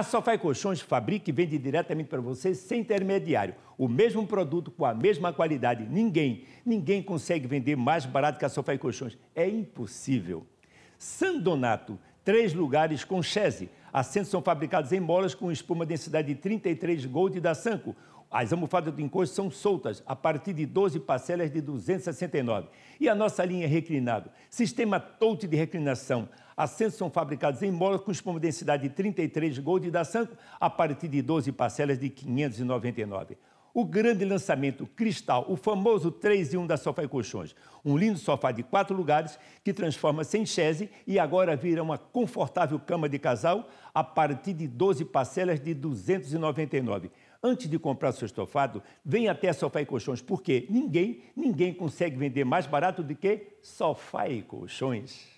A e Colchões fabrica e vende diretamente para você sem intermediário. O mesmo produto com a mesma qualidade. Ninguém, ninguém consegue vender mais barato que a sofá e Colchões. É impossível. Sandonato, três lugares com chese. Assentos são fabricados em molas com espuma densidade de 33 Gold da Sanco. As almofadas do encosto são soltas a partir de 12 parcelas de 269. E a nossa linha é reclinável, sistema touch de reclinação. Assentos são fabricados em mola com espuma densidade de 33 Gold da Sanco a partir de 12 parcelas de 599. O grande lançamento Cristal, o famoso 3 e 1 da Sofá e Colchões. Um lindo sofá de quatro lugares que transforma-se em chese e agora vira uma confortável cama de casal a partir de 12 parcelas de 299 Antes de comprar seu estofado, vem até Sofá e Colchões, porque ninguém, ninguém consegue vender mais barato do que Sofá e Colchões.